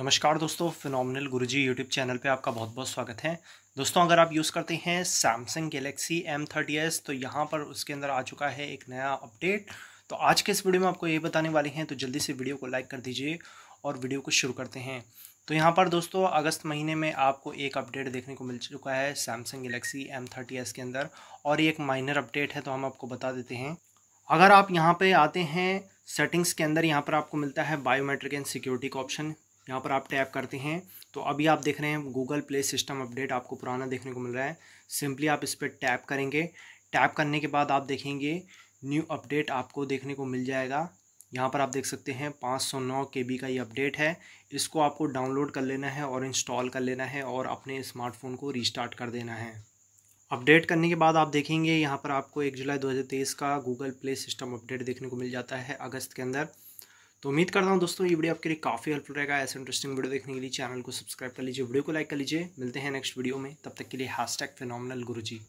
नमस्कार दोस्तों फिनोमिनल गुरुजी YouTube channel पे आपका बहुत बहुत स्वागत है दोस्तों अगर आप यूज़ करते हैं Samsung Galaxy M thirty S तो यहाँ पर उसके अंदर आ चुका है एक नया अपडेट तो आज के इस वीडियो में आपको ये बताने वाले हैं तो जल्दी से वीडियो को लाइक कर दीजिए और वीडियो को शुरू करते हैं तो यहाँ पर दोस्तों अगस्त महीने में आपको एक अपडेट देखने को मिल चुका है Samsung Galaxy M thirty S के अंदर और ये एक माइनर अपडेट है तो हम आपको बता देते हैं अगर आप यहाँ पर आते हैं सेटिंग्स के अंदर यहाँ पर आपको मिलता है बायोमेट्रिक एंड सिक्योरिटी का ऑप्शन यहाँ पर आप टैप करते हैं तो अभी आप देख रहे हैं गूगल प्ले सिस्टम अपडेट आपको पुराना देखने को मिल रहा है सिंपली आप इस पर टैप करेंगे टैप करने के बाद आप देखेंगे न्यू अपडेट आपको देखने को मिल जाएगा यहाँ पर आप देख सकते हैं 509 सौ का ये अपडेट है इसको आपको डाउनलोड कर लेना है और इंस्टॉल कर लेना है और अपने स्मार्टफोन को रीस्टार्ट कर देना है अपडेट करने के बाद आप देखेंगे यहाँ पर आपको एक जुलाई 2023 का गूगल प्ले सिस्टम अपडेट देखने को मिल जाता है अगस्त के अंदर तो उम्मीद करता हूँ दोस्तों ये वीडियो आपके लिए काफ़ी हेल्पफुल रहेगा ऐसे इंटरेस्टिंग वीडियो देखने के लिए चैनल को सब्सक्राइब कर लीजिए वीडियो को लाइक कर लीजिए मिलते हैं नेक्स्ट वीडियो में तब तक के लिए हैश टैग फिनॉमिनल गुरु जी